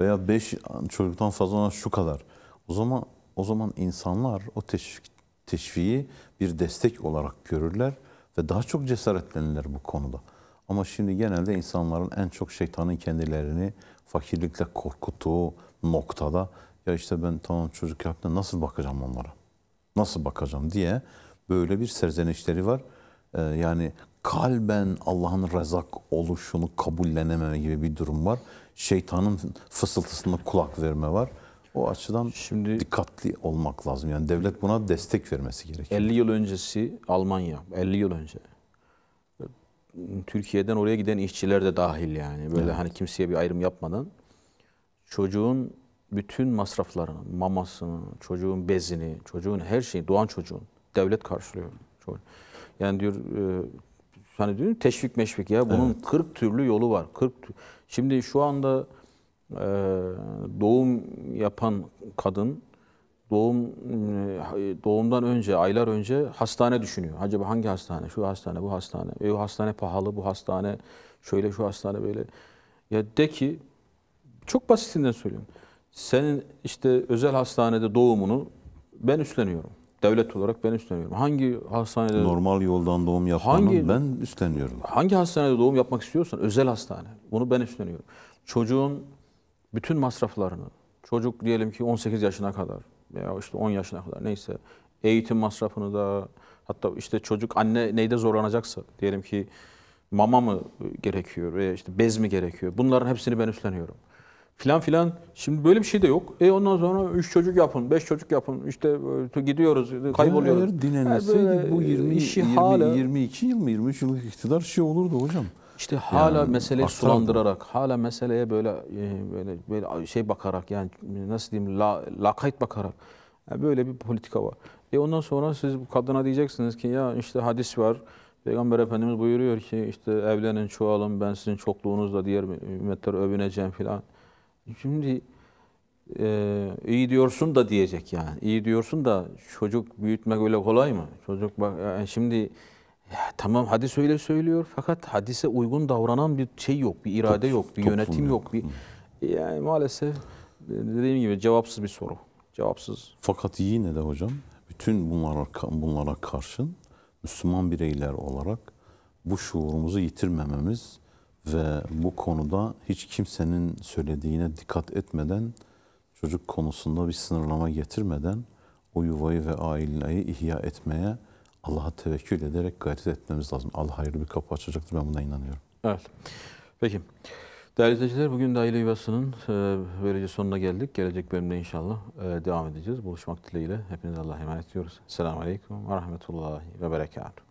B: Veya 5 çocuktan fazla olana şu kadar. O zaman o zaman insanlar o teşvik, teşviği bir destek olarak görürler ve daha çok cesaretlenirler bu konuda. Ama şimdi genelde insanların en çok şeytanın kendilerini fakirlikle korkuttuğu noktada ya işte ben tamam çocuk yaptım nasıl bakacağım onlara? nasıl bakacağım diye böyle bir serzenişleri var. Ee, yani kalben Allah'ın rezak oluşunu kabullenememe gibi bir durum var. Şeytanın fısıltısına kulak verme var. O açıdan şimdi dikkatli olmak lazım. Yani devlet buna destek vermesi gerekiyor. 50
A: yıl öncesi Almanya, 50 yıl önce. Türkiye'den oraya giden işçiler de dahil yani. Böyle evet. hani kimseye bir ayrım yapmadan çocuğun bütün masraflarını, mamasını, çocuğun bezini, çocuğun her şeyi, doğan çocuğun devlet karşılıyor. Yani diyor e, hani diyor teşvik meşvik ya bunun evet. 40 türlü yolu var. 40 Şimdi şu anda e, doğum yapan kadın doğum e, doğumdan önce aylar önce hastane düşünüyor. Acaba hangi hastane? Şu hastane, bu hastane. E, o hastane pahalı, bu hastane şöyle, şu hastane böyle. Ya de ki çok basitinden söylüyorum senin işte özel hastanede doğumunu ben üstleniyorum. Devlet olarak ben üstleniyorum. Hangi hastanede... Normal
B: yoldan doğum yapmanın hangi, ben üstleniyorum.
A: Hangi hastanede doğum yapmak istiyorsan özel hastane. Bunu ben üstleniyorum. Çocuğun bütün masraflarını, çocuk diyelim ki 18 yaşına kadar veya işte 10 yaşına kadar neyse eğitim masrafını da hatta işte çocuk anne neyde zorlanacaksa diyelim ki mama mı gerekiyor veya işte bez mi gerekiyor bunların hepsini ben üstleniyorum filan filan. Şimdi böyle bir şey de yok. E ondan sonra üç çocuk yapın, beş çocuk yapın. İşte e, gidiyoruz, e, kayboluyoruz. Yani eğer dinlenilseydi yani bu 20, işi 20, hala,
B: 22 yıl mı 23 yıllık iktidar şey olurdu hocam. İşte hala yani, meseleyi aktardı. sulandırarak,
A: hala meseleye böyle e, böyle böyle şey bakarak yani nasıl diyeyim la, lakayt bakarak yani böyle bir politika var. E ondan sonra siz bu kadına diyeceksiniz ki ya işte hadis var. Peygamber Efendimiz buyuruyor ki işte evlenin çoğalın ben sizin çokluğunuzla diğer ümmetler övüneceğim filan. Şimdi e, iyi diyorsun da diyecek yani. İyi diyorsun da çocuk büyütmek öyle kolay mı? Çocuk bak yani e, şimdi ya, tamam hadis öyle söylüyor fakat hadise uygun davranan bir şey yok, bir irade Top, yok, bir yönetim yok. yok. Bir, yani maalesef e, dediğim gibi cevapsız bir soru. Cevapsız. Fakat yine de hocam bütün bunlara, bunlara karşın
B: Müslüman bireyler olarak bu şuurumuzu yitirmememiz ve bu konuda hiç kimsenin söylediğine dikkat etmeden çocuk konusunda bir sınırlama getirmeden o yuvayı ve aileyi ihya etmeye Allah'a tevekkül ederek gayret etmemiz lazım. Allah hayırlı bir kapı açacaktır ben buna inanıyorum.
A: Evet. Peki. Değerli izleyiciler bugün de aile yuvasının e, böylece sonuna geldik. Gelecek bölümde inşallah e, devam edeceğiz. Buluşmak dileğiyle. Hepinize Allah'a emanet ediyoruz. Selamun Aleyküm ve Rahmetullahi ve Berekatuhu.